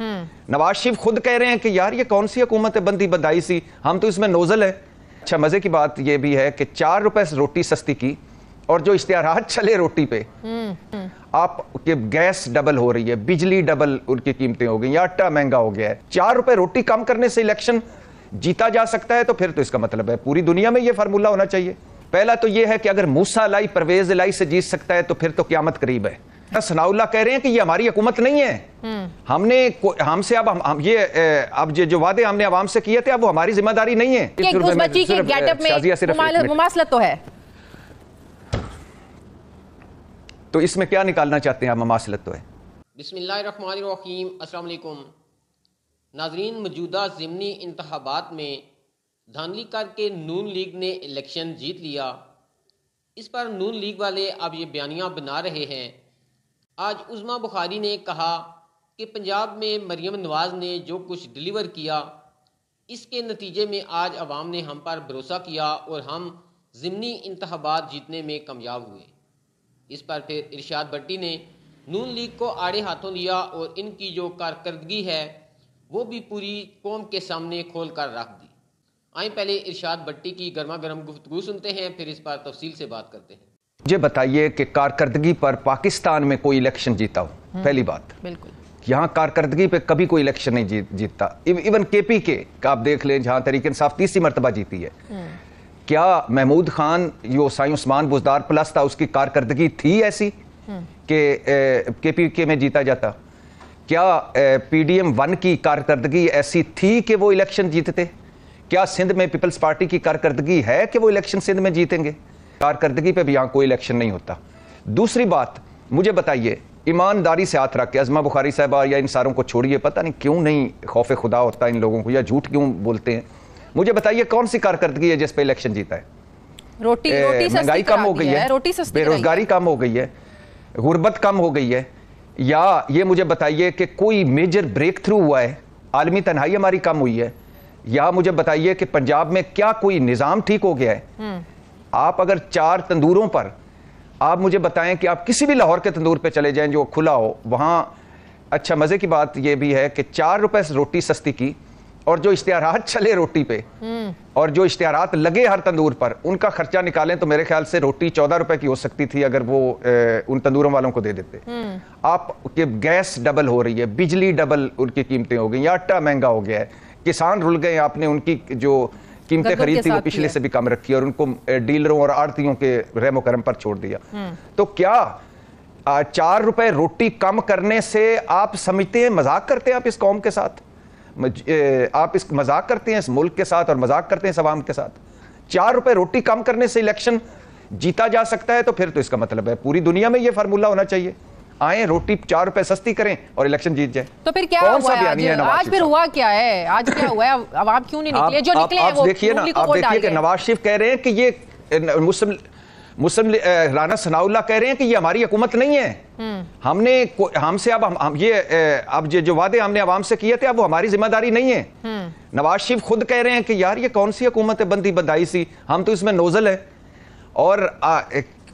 हम्म। नवाज शरीफ खुद कह रहे हैं कि यार ये कौन सी हुकूमत बंदी बदाई सी हम तो इसमें नोजल है अच्छा मजे की बात ये भी है कि चार रुपए रोटी सस्ती की और जो इश्तेहार चले रोटी पे हम्म, हम्म। आप के गैस डबल हो रही है बिजली डबल उनकी कीमतें हो गई आटा महंगा हो गया है चार रुपए रोटी कम करने से इलेक्शन जीता जा सकता है तो फिर तो इसका मतलब है पूरी दुनिया में यह फार्मूला होना चाहिए पहला तो यह है कि अगर मूसा लाई परवेज लाई से जीत सकता है तो फिर तो क्यामत करीब है सनाउल्ला कह रहे हैं कि ये हमारी हुकूमत नहीं है हमने हमसे अब हम, हम ये अब ये जो वादे हमने आवाम से किए थे अब वो हमारी जिम्मेदारी नहीं है तो है तो इसमें क्या निकालना चाहते हैं मुमासलत तो है बिस्मिल्लाहिर्रहमानिर्रहीम अस्सलाम वालेकुम नाजरीन मौजूदा ज़मनी इंतबात में धानली करके नून लीग ने इलेक्शन जीत लिया इस पर नून लीग वाले अब ये बयानियाँ बना रहे हैं आज उज़मा बुखारी ने कहा कि पंजाब में मरियम नवाज़ ने जो कुछ डिलीवर किया इसके नतीजे में आज आवाम ने हम पर भरोसा किया और हम ज़मनी इंतबात जीतने में कामयाब हुए इस पर फिर इरशाद भट्टी ने नून लीग को आड़े हाथों लिया और इनकी जो कारकर्दगी है वो भी पूरी कौम के सामने खोल कर रख दी आए पहले इरशाद भट्टी की गर्मा गर्म गुफ्तु सुनते हैं फिर इस पर तफसील से बात करते हैं मुझे बताइए कि कारकर्दगी पर पाकिस्तान में कोई इलेक्शन जीता हो हम्म, पहली बात बिल्कुल यहाँ कारकर्दगी पे कभी कोई इलेक्शन नहीं जीत जीतता इव, इवन पी के का आप देख लें जहाँ तरीके इंसाफ तीसरी मरतबा जीती है हम्म। क्या महमूद खान जो साई उस्मान बुजदार प्लस था उसकी कारकर्दगी थी ऐसी हम्म। कि के पी के में जीता जाता क्या पी डी एम वन की कारकर्दगी ऐसी थी कि वो इलेक्शन जीतते क्या सिंध में पीपल्स पार्टी की कारकर्दगी है कि वो इलेक्शन सिंध में जीतेंगे कारकर्दगी पे भी यहाँ कोई इलेक्शन नहीं होता दूसरी बात मुझे बताइए ईमानदारी से हाथ रख के अजमा बुखारी साहब या इन सारों को छोड़िए पता नहीं क्यों नहीं खौफ खुदा होता इन लोगों को या झूठ क्यों बोलते हैं मुझे बताइए कौन सी कारकर्दगी है जिस इलेक्शन जीता है रोटी महंगाई कम हो गई है रोटी बेरोजगारी कम हो गई है गुर्बत कम हो गई है या ये मुझे बताइए कि कोई मेजर ब्रेक थ्रू हुआ है आलमी तनहाई हमारी कम हुई है या मुझे बताइए कि पंजाब में क्या कोई निज़ाम ठीक हो गया है हम्म। आप अगर चार तंदूरों पर आप मुझे बताएं कि आप किसी भी लाहौर के तंदूर पर चले जाएं जो खुला हो वहाँ अच्छा मज़े की बात यह भी है कि चार रुपए रोटी सस्ती की और जो इश्तहारात चले रोटी पे हम्म। और जो इश्तेहार लगे हर तंदूर पर उनका खर्चा निकालें तो मेरे ख्याल से रोटी चौदह रुपए की हो सकती थी अगर वो ए, उन तंदूरों वालों को दे देते हम्म। आप के गैस डबल हो रही है बिजली डबल उनकी कीमतें हो गई आटा महंगा हो गया है किसान रुल गए आपने उनकी जो कीमतें खरीद थी वो पिछले से भी कम रखी और उनको डीलरों और आड़तियों के रेमो करम पर छोड़ दिया हम्म। तो क्या चार रुपए रोटी कम करने से आप समझते हैं मजाक करते हैं आप इस कौम के साथ आप इस मजाक करते हैं इस मुल्क के साथ और मजाक करते हैं इस आवाम के साथ चार रुपए रोटी कम करने से इलेक्शन जीता जा सकता है तो फिर तो इसका मतलब है पूरी दुनिया में यह फार्मूला होना चाहिए आए रोटी चार रुपए सस्ती करें और इलेक्शन जीत जाए तो फिर क्या हुआ सा बयानी है नवाज आज फिर हुआ क्या है आज क्या हुआ है अब आप क्यों नहीं निकले जो निकले आप, आप देखिए ना आप देखिए कि नवाज शरीफ कह रहे हैं कि ये मुस्लिम मुस्लिम राना सनाउल्ला कह रहे हैं कि ये हमारी हुकूमत नहीं है हम्म। हमने हमसे अब हम, हम ये अब ये जो वादे हमने आवाम से किए थे अब वो हमारी जिम्मेदारी नहीं है हम्म। नवाज शरीफ खुद कह रहे हैं कि यार ये कौन सी हुकूमत है बंदी बदाई सी हम तो इसमें नोजल है और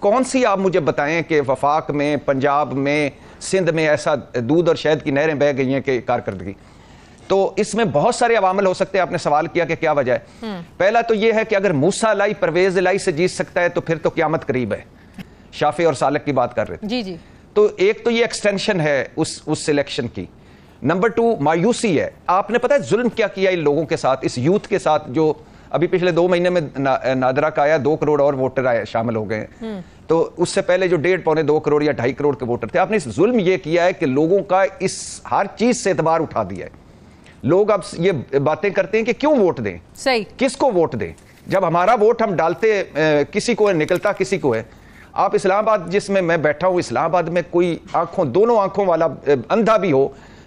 कौन सी आप मुझे बताएं कि वफाक में पंजाब में सिंध में ऐसा दूध और शहद की नहरें बह गई हैं कि कारकर्दगी तो इसमें बहुत सारे अवामल हो सकते हैं आपने सवाल किया कि क्या वजह है हम्म। पहला तो यह है कि अगर मूसा लाई परवेज लाई से जीत सकता है तो फिर तो क्यामत करीब है शाफे और सालक की बात कर रहे थे जी जी तो एक तो ये एक्सटेंशन है उस उस सिलेक्शन की नंबर टू मायूसी है आपने पता है जुल्म क्या किया इन लोगों के साथ इस यूथ के साथ जो अभी पिछले दो महीने में ना, नादरा का आया दो करोड़ और वोटर आए शामिल हो गए हम्म। तो उससे पहले जो डेढ़ पौने दो करोड़ या ढाई करोड़ के वोटर थे आपने इस जुल्म ये किया है कि लोगों का इस हर चीज से एतबार उठा दिया है लोग अब ये बातें करते हैं कि क्यों वोट दें सही किसको वोट दें जब हमारा वोट हम डालते किसी को है निकलता किसी को है आप इस्लामाबाद जिसमें मैं बैठा हूं इस्लामाबाद में कोई आंखों दोनों आंखों वाला अंधा भी हो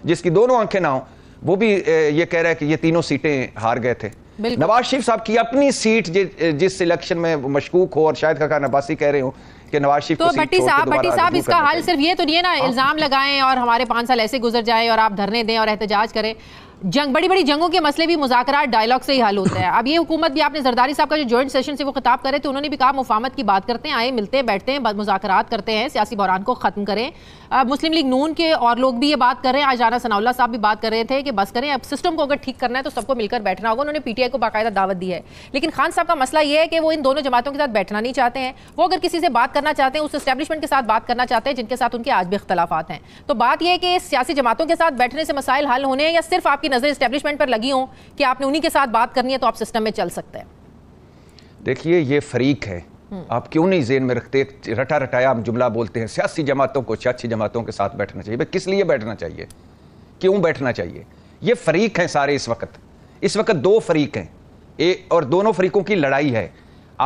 जिसकी दोनों आंखें ना हो वो भी ये कह रहा है कि ये तीनों सीटें हार गए थे नवाज शरीफ साहब की अपनी सीट जि, जिस इलेक्शन में मशकूक हो और शायद काका नबासी कह रहे हो कि नवाज शरीफ तो भट्टी साहब भट्टी साहब इसका हल सिर्फ ये तो नहीं है ना हाँ। इल्जाम लगाएं और हमारे पांच साल ऐसे गुजर जाए और आप धरने दें और एहतजाज करें जंग बड़ी बड़ी जंगों के मसले भी मुजाकर डायलॉग से ही हल होते हैं अब ये हुकूमत भी आपने जरदारी साहब का जो जॉइंट सेशन से वो खिताब करे तो उन्होंने भी कहा मुफामत की बात करते हैं आए मिलते हैं बैठते हैं मुजाकर करते हैं सियासी बहरान को ख़त्म करें अब मुस्लिम लीग नून के और लोग भी ये बात कर रहे हैं आज राना सनाउल्ला साहब भी बात कर रहे थे कि बस करें अब सिस्टम को अगर ठीक करना है तो सबको मिलकर बैठना होगा उन्होंने पीटीआई को बाकायदा दावत दी है लेकिन खान साहब का मसला यह है कि वो इन दोनों जमातों के साथ बैठना नहीं चाहते हैं वो अगर किसी से बात करना चाहते हैं उस स्टैब्लिशमेंट के साथ बात करना चाहते हैं जिनके साथ उनके आज भी इख्तलाफा हैं तो बात यह है कि सियासी जमातों के साथ बैठने से मसाइल हल होने या सिर्फ आपकी नज़र इस्टेब्लिशमेंट पर लगी हो कि आपने उन्हीं के साथ बात करनी है तो आप सिस्टम में चल सकते हैं देखिए ये फरीक है हम्म। आप क्यों नहीं जेन में रखते रटा रटाया आप जुमला बोलते हैं सियासी जमातों को सियासी जमातों के साथ बैठना चाहिए किस लिए बैठना चाहिए क्यों बैठना चाहिए ये फरीक हैं सारे इस वक्त इस वक्त दो फरीक हैं ए और दोनों फरीकों की लड़ाई है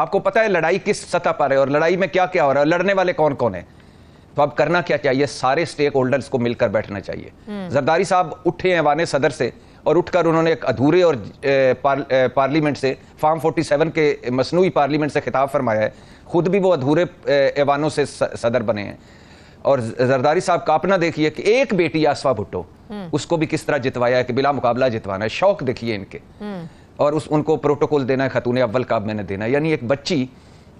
आपको पता है लड़ाई किस सतह पर है और लड़ाई में क्या क्या हो रहा है लड़ने वाले कौन कौन है तो अब करना क्या चाहिए सारे स्टेक होल्डर्स को मिलकर बैठना चाहिए हम्म। जरदारी साहब उठे हैं वाने सदर से और उठकर उन्होंने एक अधूरे और पार्लियामेंट से फार्म 47 के मसनू पार्लियामेंट से खिताब फरमाया है खुद भी वो अधूरे ऐवानों से सदर बने हैं और जरदारी साहब का अपना देखिए कि एक बेटी आसवा भुट्टो हम्म। उसको भी किस तरह जितवाया है कि बिला मुकाबला जितवाना है शौक देखिए इनके हम्म। और उस उनको प्रोटोकॉल देना है खतून अव्वल का मैंने देना यानी एक बच्ची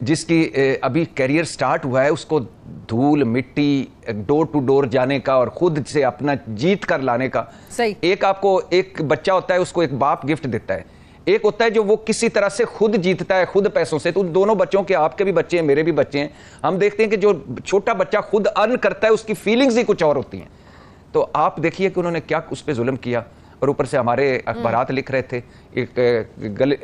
जिसकी अभी करियर स्टार्ट हुआ है उसको धूल मिट्टी डोर टू डोर जाने का और खुद से अपना जीत कर लाने का सही एक आपको एक बच्चा होता है उसको एक बाप गिफ्ट देता है एक होता है जो वो किसी तरह से खुद जीतता है खुद पैसों से तो दोनों बच्चों के आपके भी बच्चे हैं मेरे भी बच्चे हैं हम देखते हैं कि जो छोटा बच्चा खुद अर्न करता है उसकी फीलिंग्स ही कुछ और होती हैं तो आप देखिए कि उन्होंने क्या उस पर जुल्म किया और ऊपर से हमारे अखबार हम्म। लिख रहे थे एक गल,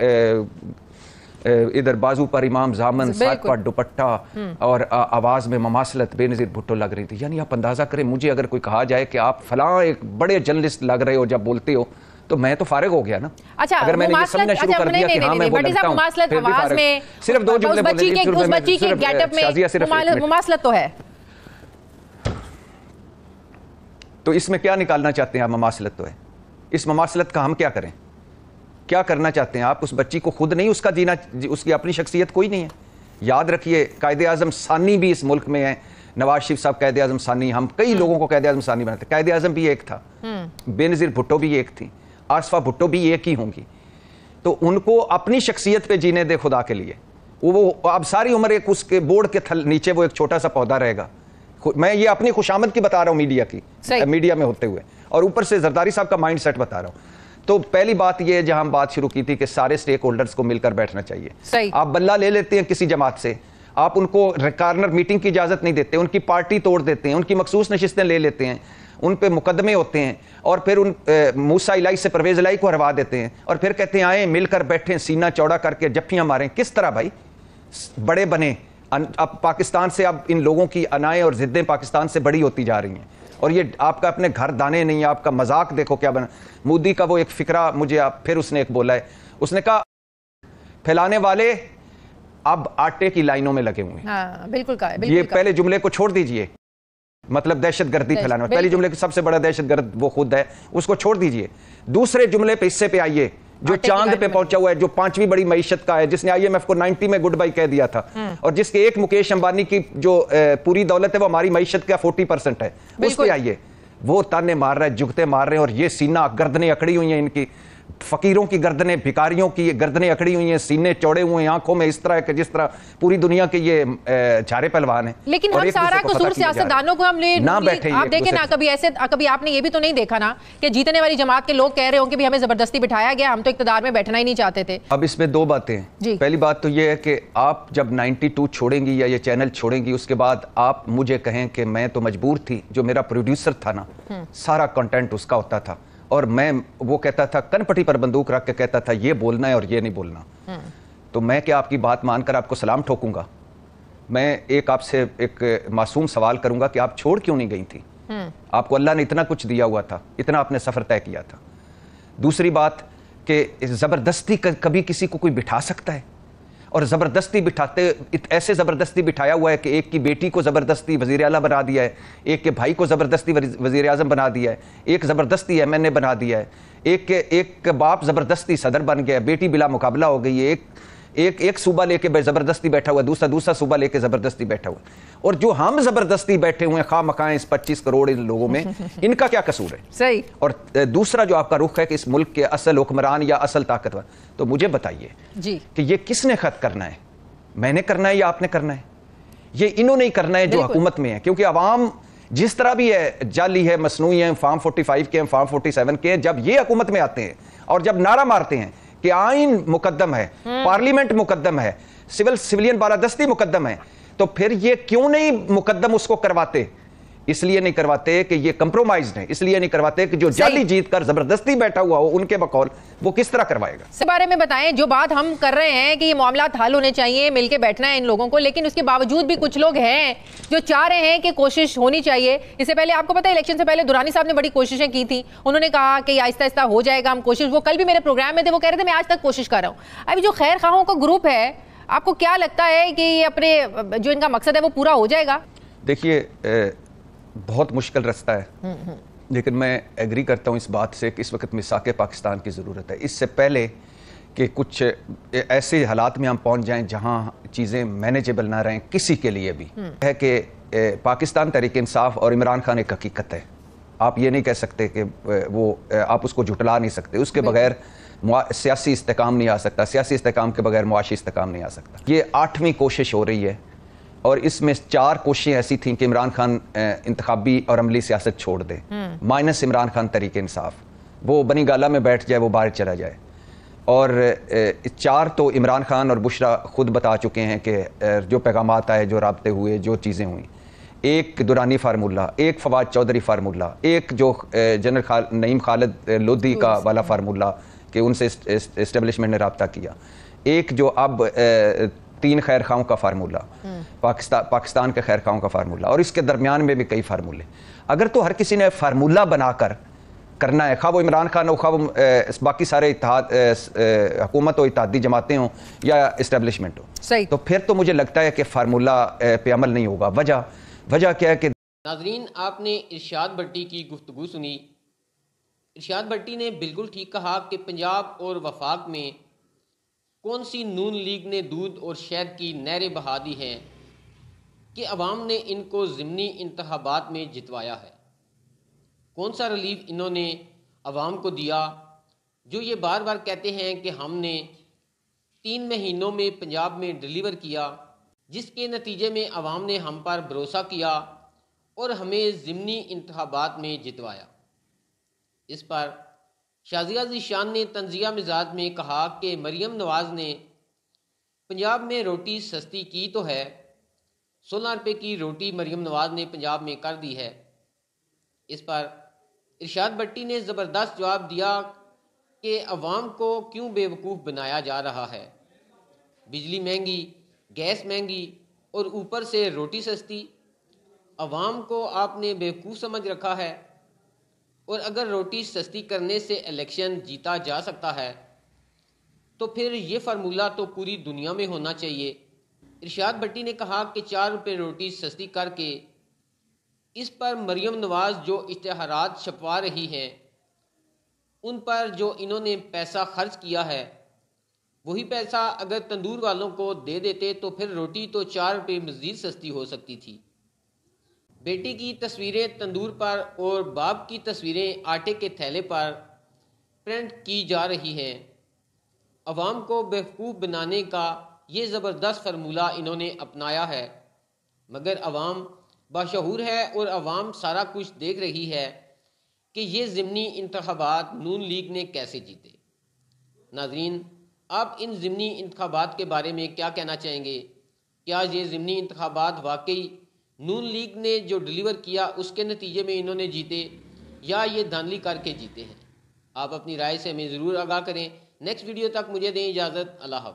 इधर बाजू पर इमाम जामन साथ पर दुपट्टा हम्म। और आवाज़ में ममासलत बेनज़ीर भुट्टो लग रही थी यानी आप अंदाज़ा करें मुझे अगर कोई कहा जाए कि आप फला एक बड़े जर्नलिस्ट लग रहे हो जब बोलते हो तो मैं तो फारिग हो गया ना अच्छा अगर मैंने ये समझना शुरू अच्छा, कर दिया कि हाँ मैं वो लगता सिर्फ दो जुमले तो है तो इसमें क्या निकालना चाहते हैं आप ममासलत तो है इस ममासलत का हम क्या करें क्या करना चाहते हैं आप उस बच्ची को खुद नहीं उसका जीना उसकी अपनी शख्सियत कोई नहीं है याद रखिए कायद अजम सानी भी इस मुल्क में है नवाज शरीफ साहब कैद आजम सानी हम कई हम्म। लोगों को कैद आजम सानी बनाते कैद आजम भी एक था हम्म। बेनज़ीर भुट्टो भी एक थी आसफा भुट्टो भी एक ही होंगी तो उनको अपनी शख्सियत पे जीने दे खुदा के लिए वो अब सारी उम्र एक उसके बोर्ड के थल नीचे वो एक छोटा सा पौधा रहेगा मैं ये अपनी खुशामद की बता रहा हूँ मीडिया की मीडिया में होते हुए और ऊपर से जरदारी साहब का माइंड सेट बता रहा हूँ तो पहली बात यह जहां हम बात शुरू की थी कि सारे स्टेक होल्डर्स को मिलकर बैठना चाहिए आप बल्ला ले लेते हैं किसी जमात से आप उनको कार्नर मीटिंग की इजाजत नहीं देते उनकी पार्टी तोड़ देते हैं उनकी मखसूस नशिस्तें ले लेते हैं उन पे मुकदमे होते हैं और फिर उन मूसा इलाई से परवेज इलाई को हरवा देते हैं और फिर कहते हैं आए मिलकर बैठे सीना चौड़ा करके जफ्फियाँ मारें किस तरह भाई बड़े बने अब पाकिस्तान से अब इन लोगों की अनाएं और ज़िद्दें पाकिस्तान से बड़ी होती जा रही हैं और ये आपका अपने घर दाने नहीं आपका मजाक देखो क्या बना मोदी का वो एक फिक्रा मुझे आप फिर उसने एक बोला है उसने कहा फैलाने वाले अब आटे की लाइनों में लगे हुए हैं हाँ, बिल्कुल कहा ये पहले जुमले को छोड़ दीजिए मतलब दहशत गर्दी फैलाने पहले जुमले सबसे बड़ा दहशत गर्द वो खुद है उसको छोड़ दीजिए दूसरे जुमले पे हिस्से पे आइए जो चांद पे पहुंचा हुआ है जो पांचवी बड़ी मीशत का है जिसने आईएमएफ को 90 में गुड बाई कह दिया था हम्म। और जिसके एक मुकेश अंबानी की जो पूरी दौलत है वो हमारी मीशत का 40 परसेंट है उस पर आइए वो ताने मार रहा है जुगते मार रहे हैं और ये सीना गर्दने अकड़ी हुई है इनकी फकीरों की गर्दनें भिकारियों की गर्दनें अकड़ी हुई हैं सीने चौड़े हुए हैं आंखों में इस तरह के जिस तरह पूरी दुनिया के ये छारे पहलवान हैं लेकिन हम सारा कसूर सियासतदानों को हम ले ना बैठे आप देखें ना कभी ऐसे कभी आपने ये भी तो नहीं देखा ना कि जीतने वाली जमात के लोग कह रहे हो कि हमें जबरदस्ती बिठाया गया हम तो इकतदार में बैठना ही नहीं चाहते थे अब इसमें दो बातें पहली बात तो ये है कि आप जब नाइन्टी छोड़ेंगी या ये चैनल छोड़ेंगी उसके बाद आप मुझे कहें कि मैं तो मजबूर थी जो मेरा प्रोड्यूसर था ना हम्म। सारा कंटेंट उसका होता था और मैं वो कहता था कनपटी पर बंदूक रख के कहता था ये बोलना है और ये नहीं बोलना हम्म। तो मैं क्या आपकी बात मानकर आपको सलाम ठोकूंगा मैं एक आपसे एक मासूम सवाल करूंगा कि आप छोड़ क्यों नहीं गई थी हम्म। आपको अल्लाह ने इतना कुछ दिया हुआ था इतना आपने सफ़र तय किया था दूसरी बात कि ज़बरदस्ती कभी किसी को कोई बिठा सकता है और ज़बरदस्ती बिठाते ऐसे ज़बरदस्ती बिठाया हुआ है कि एक की बेटी को ज़बरदस्ती वजीर अला बना दिया है एक के भाई को ज़बरदस्ती वजीर अजम बना दिया है एक ज़बरदस्ती एम एन ए बना दिया है एक के एक बाप ज़बरदस्ती सदर बन गया बेटी बिला मुकाबला हो गई है एक एक एक सूबा लेके जबरदस्ती बैठा हुआ दूसरा दूसरा सूबा लेके जबरदस्ती बैठा हुआ और जो हम जबरदस्ती बैठे हुए खा मकाएं इस पच्चीस करोड़ इन लोगों में इनका क्या कसूर है सही और दूसरा जो आपका रुख है कि इस मुल्क के असल हुक्मरान या असल ताकतवर तो मुझे बताइए कि ये किसने खत करना है मैंने करना है या आपने करना है ये इन्होंने ही करना है जो हुकूमत में है क्योंकि आवाम जिस तरह भी है जाली है मसनू है फार्म 45 के हैं फार्म 47 के हैं जब ये हुकूमत में आते हैं और जब नारा मारते हैं कि आइन मुकदम है पार्लियामेंट मुकदम है सिविल सिविलियन बालादस्ती मुकदम है तो फिर ये क्यों नहीं मुकदम उसको करवाते इसलिए नहीं करवाते कि ये कंप्रोमाइज है इसलिए नहीं करवाते कि जो जाली जीत कर जबरदस्ती बैठा हुआ हो उनके बकौल वो किस तरह करवाएगा इस बारे में बताएं जो बात हम कर रहे हैं कि ये मामला हल होने चाहिए मिलके बैठना है इन लोगों को लेकिन उसके बावजूद भी कुछ लोग हैं जो चाह रहे हैं कि कोशिश होनी चाहिए इससे पहले आपको पता है इलेक्शन से पहले दुरानी साहब ने बड़ी कोशिशें की थी उन्होंने कहा कि आहिस्ता आहिस्ता हो जाएगा हम कोशिश वो कल भी मेरे प्रोग्राम में थे वो कह रहे थे मैं आज तक कोशिश कर रहा हूँ अभी जो खैर खाहों का ग्रुप है आपको क्या लगता है कि ये अपने जो इनका मकसद है वो पूरा हो जाएगा देखिए बहुत मुश्किल रास्ता है हम्म, हम्म। लेकिन मैं एग्री करता हूँ इस बात से कि इस वक्त मिसाक पाकिस्तान की ज़रूरत है इससे पहले कि कुछ ऐसे हालात में हम पहुँच जाएँ जहाँ चीज़ें मैनेजेबल ना रहें किसी के लिए भी हम्म। है कि पाकिस्तान तरीके इंसाफ और इमरान खान एक हकीकत है आप ये नहीं कह सकते कि वो आप उसको जुटला नहीं सकते उसके बगैर सियासी इस्तेकाम नहीं आ सकता सियासी इस्तेकाम के बगैर मुआशी इस्तेकाम नहीं आ सकता ये आठवीं कोशिश हो रही है और इसमें चार कोशिशें ऐसी थी कि इमरान खान इंतबी और अमली सियासत छोड़ दें हम्म। माइनस इमरान खान तरीके इंसाफ वो बनी गाला में बैठ जाए वो बाहर चला जाए और चार तो इमरान खान और बुशरा खुद बता चुके हैं कि जो पैगाम आए जो रबते हुए जो चीज़ें हुई एक दुरानी फार्मूला एक फवाद चौधरी फार्मूला एक जो जनरल खाल, नईम खालिद लोधी का वाला फार्मूला कि उनसे इस्टेबलिशमेंट ने रबता किया एक जो अब तीन खैर खाओं का फार्मूला हम्म। पाकिस्तान पाकिस्तान का खैर खाओं का फार्मूला और इसके दरमियान में भी कई फार्मूले अगर तो हर किसी ने फार्मूला बनाकर करना है खा वो इमरान खान हो खा वो बाकी सारे हुकूमत हो इतिहादी जमातें हों या इस्टेबलिशमेंट हो सही तो फिर तो मुझे लगता है कि फार्मूला पे अमल नहीं होगा वजह वजह क्या है कि नाजरीन आपने इर्शाद भट्टी की गुफ्तु सुनी इर्शाद भट्टी ने बिल्कुल ठीक कहा कि पंजाब और वफाक में कौन सी नून लीग ने दूध और शहद की नहरें बहा दी हैं कि अवाम ने इनको ज़मनी इंतबात में जितवाया है कौन सा रिलीफ इन्होंने अवाम को दिया जो ये बार बार कहते हैं कि हमने तीन महीनों में पंजाब में डिलीवर किया जिसके नतीजे में अवाम ने हम पर भरोसा किया और हमें ज़मनी इंतबात में जितवाया इस पर शाजिया शान ने तंजिया मिजाज में कहा कि मरीम नवाज़ ने पंजाब में रोटी सस्ती की तो है सोलह रुपये की रोटी मरियम नवाज ने पंजाब में कर दी है इस पर इरशाद भट्टी ने ज़बरदस्त जवाब दिया कि अवाम को क्यों बेवकूफ़ बनाया जा रहा है बिजली महंगी गैस महंगी और ऊपर से रोटी सस्ती अवाम को आपने बेवकूफ़ समझ रखा है और अगर रोटी सस्ती करने से इलेक्शन जीता जा सकता है तो फिर ये फार्मूला तो पूरी दुनिया में होना चाहिए इर्शाद भट्टी ने कहा कि चार रुपये रोटी सस्ती करके इस पर मरियम नवाज जो इश्तहारात छपवा रही हैं उन पर जो इन्होंने पैसा खर्च किया है वही पैसा अगर तंदूर वालों को दे देते तो फिर रोटी तो चार रुपये मज़ीद सस्ती हो सकती थी बेटी की तस्वीरें तंदूर पर और बाप की तस्वीरें आटे के थैले पर प्रिंट की जा रही हैं आवाम को बेवकूफ़ बनाने का ये ज़बरदस्त फार्मूला इन्होंने अपनाया है मगर अवाम बाशहूर है और अवाम सारा कुछ देख रही है कि ये ज़मनी इंतबात नून लीग ने कैसे जीते नाजरीन आप इन ज़मनी इंतबात के बारे में क्या कहना चाहेंगे क्या ये ज़मनी इंतबात वाकई नून लीग ने जो डिलीवर किया उसके नतीजे में इन्होंने जीते या ये धानली करके जीते हैं आप अपनी राय से हमें ज़रूर आगाह करें नेक्स्ट वीडियो तक मुझे दें इजाज़त अल्लाह